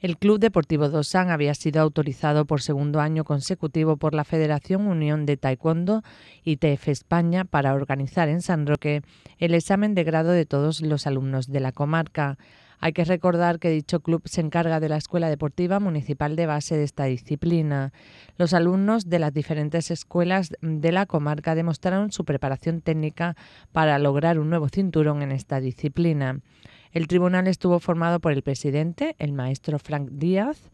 El Club Deportivo Dosan había sido autorizado por segundo año consecutivo por la Federación Unión de Taekwondo y TF España para organizar en San Roque el examen de grado de todos los alumnos de la comarca. Hay que recordar que dicho club se encarga de la escuela deportiva municipal de base de esta disciplina. Los alumnos de las diferentes escuelas de la comarca demostraron su preparación técnica para lograr un nuevo cinturón en esta disciplina. El tribunal estuvo formado por el presidente, el maestro Frank Díaz,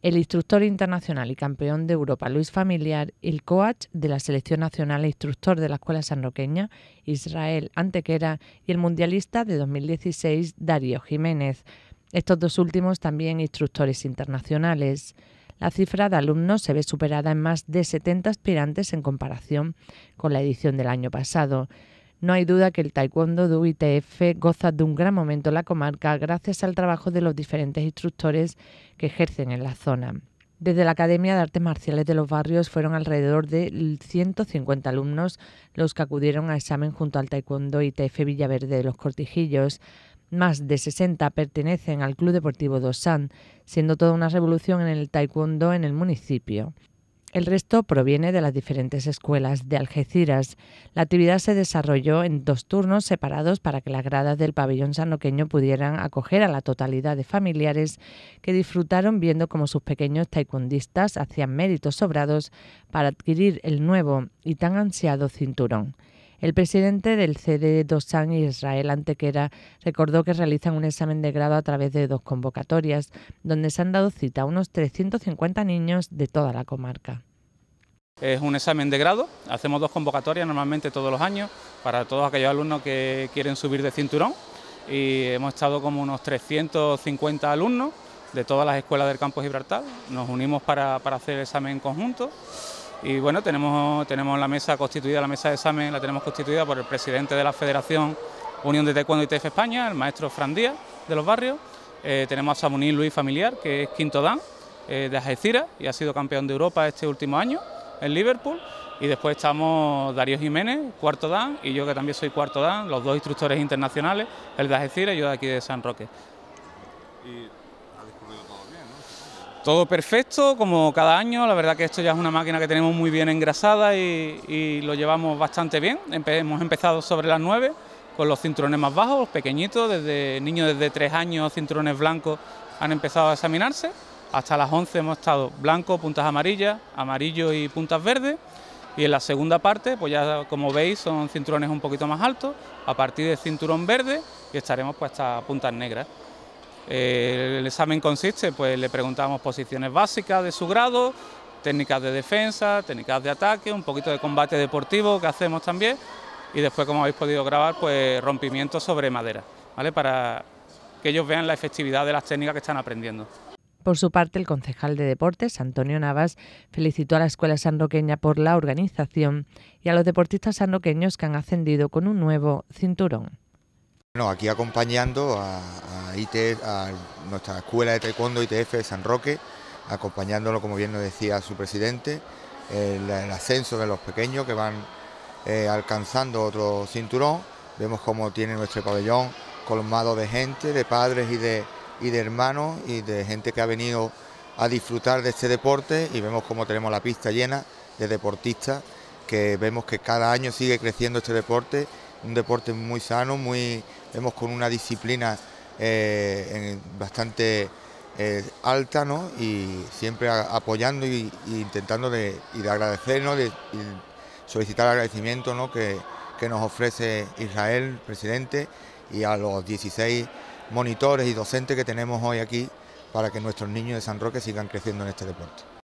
el instructor internacional y campeón de Europa Luis Familiar, el coach de la selección nacional e instructor de la Escuela Sanroqueña, Israel Antequera, y el mundialista de 2016, Darío Jiménez. Estos dos últimos también instructores internacionales. La cifra de alumnos se ve superada en más de 70 aspirantes en comparación con la edición del año pasado. No hay duda que el taekwondo Do ItF goza de un gran momento en la comarca gracias al trabajo de los diferentes instructores que ejercen en la zona. Desde la Academia de Artes Marciales de los Barrios fueron alrededor de 150 alumnos los que acudieron a examen junto al Taekwondo ITF Villaverde de los Cortijillos. Más de 60 pertenecen al Club Deportivo Dosan, siendo toda una revolución en el Taekwondo en el municipio. El resto proviene de las diferentes escuelas de Algeciras. La actividad se desarrolló en dos turnos separados para que las gradas del pabellón sanloqueño pudieran acoger a la totalidad de familiares que disfrutaron viendo cómo sus pequeños taekwondistas hacían méritos sobrados para adquirir el nuevo y tan ansiado cinturón. El presidente del CD San Israel Antequera recordó que realizan un examen de grado a través de dos convocatorias, donde se han dado cita a unos 350 niños de toda la comarca. Es un examen de grado, hacemos dos convocatorias normalmente todos los años para todos aquellos alumnos que quieren subir de cinturón y hemos estado como unos 350 alumnos de todas las escuelas del campo Gibraltar. Nos unimos para, para hacer el examen conjunto y bueno, tenemos, tenemos la mesa constituida, la mesa de examen la tenemos constituida por el presidente de la Federación Unión de Taekwondo ITF España, el maestro Fran Díaz de los barrios. Eh, tenemos a Samunín Luis Familiar, que es quinto dan eh, de Ajecira... y ha sido campeón de Europa este último año en Liverpool. Y después estamos Darío Jiménez, cuarto dan, y yo que también soy cuarto dan, los dos instructores internacionales, el de Ajecira y yo de aquí de San Roque todo perfecto, como cada año. La verdad que esto ya es una máquina que tenemos muy bien engrasada y, lo llevamos bastante bien. hemos empezado sobre las 9 con los cinturones más bajos, pequeñitos, desde niños desde 3 años, cinturones blancos han empezado a examinarse. Hasta las 11 hemos estado blanco, puntas amarillas, amarillo y puntas verdes. Y en la segunda parte, pues ya como veis, son cinturones un poquito más altos, a partir del cinturón verde y estaremos pues hasta puntas negras. Eh, el examen consiste, pues le preguntamos posiciones básicas de su grado, técnicas de defensa, técnicas de ataque, un poquito de combate deportivo que hacemos también y después, como habéis podido grabar, pues rompimientos sobre madera, ¿vale? Para que ellos vean la efectividad de las técnicas que están aprendiendo. Por su parte, el concejal de Deportes, Antonio Navas, felicitó a la Escuela Sanroqueña por la organización y a los deportistas sanroqueños que han ascendido con un nuevo cinturón. ...bueno aquí acompañando a, a nuestra escuela de taekwondo ITF de San Roque, acompañándolo, como bien nos decía su presidente, el, ascenso de los pequeños que van eh, alcanzando otro cinturón. Vemos cómo tiene nuestro pabellón colmado de gente, de padres y de, y de hermanos y de gente que ha venido a disfrutar de este deporte y vemos cómo tenemos la pista llena de deportistas que vemos que cada año sigue creciendo este deporte un deporte muy sano, muy, vemos con una disciplina eh, bastante eh, alta ¿no? y siempre apoyando y, intentando de, y de agradecernos de, solicitar el agradecimiento que, que, nos ofrece Israel, presidente, y a los 16 monitores y docentes que tenemos hoy aquí para que nuestros niños de San Roque sigan creciendo en este deporte.